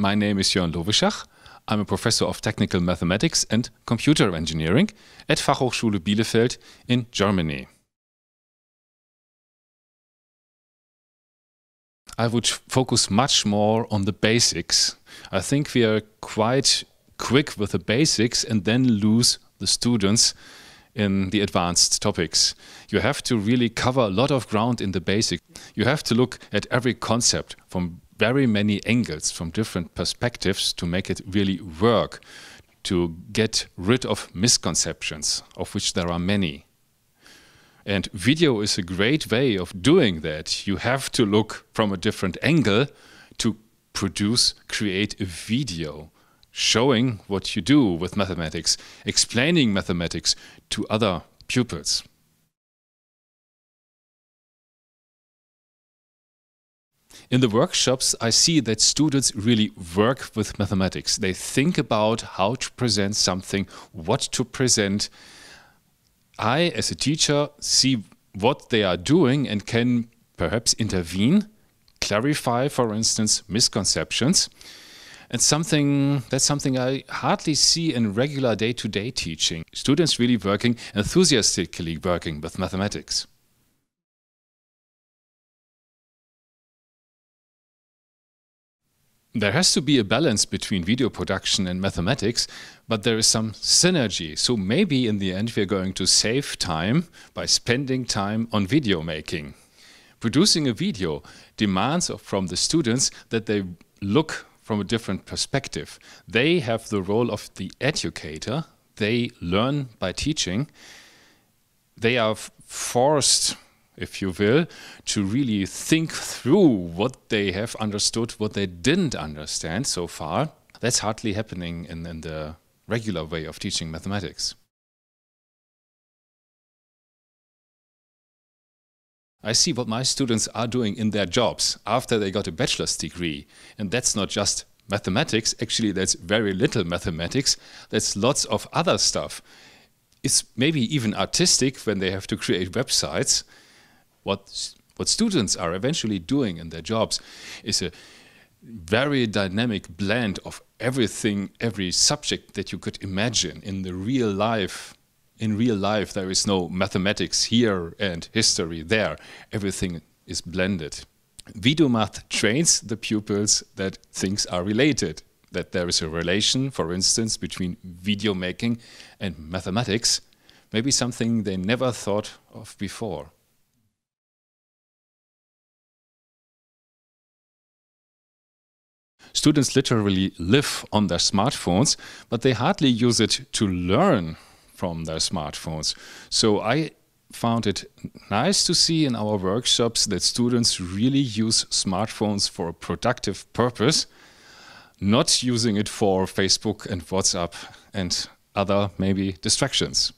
My name is Jörn Lovischach. I'm a professor of technical mathematics and computer engineering at Fachhochschule Bielefeld in Germany. I would focus much more on the basics. I think we are quite quick with the basics and then lose the students in the advanced topics. You have to really cover a lot of ground in the basic. You have to look at every concept from very many angles from different perspectives to make it really work, to get rid of misconceptions, of which there are many. And video is a great way of doing that. You have to look from a different angle to produce, create a video showing what you do with mathematics, explaining mathematics to other pupils. In the workshops, I see that students really work with mathematics. They think about how to present something, what to present. I, as a teacher, see what they are doing and can perhaps intervene, clarify, for instance, misconceptions. And something that's something I hardly see in regular day-to-day -day teaching. Students really working enthusiastically working with mathematics. there has to be a balance between video production and mathematics, but there is some synergy. So maybe in the end, we're going to save time by spending time on video making. Producing a video demands from the students that they look from a different perspective. They have the role of the educator, they learn by teaching, they are forced if you will, to really think through what they have understood, what they didn't understand so far. That's hardly happening in, in the regular way of teaching mathematics. I see what my students are doing in their jobs after they got a bachelor's degree. And that's not just mathematics, actually, that's very little mathematics, that's lots of other stuff. It's maybe even artistic when they have to create websites what what students are eventually doing in their jobs is a very dynamic blend of everything, every subject that you could imagine in the real life. In real life, there is no mathematics here and history there. Everything is blended. VidoMath trains the pupils that things are related, that there is a relation, for instance, between video making and mathematics, maybe something they never thought of before. Students literally live on their smartphones, but they hardly use it to learn from their smartphones. So I found it nice to see in our workshops that students really use smartphones for a productive purpose, not using it for Facebook and WhatsApp and other maybe distractions.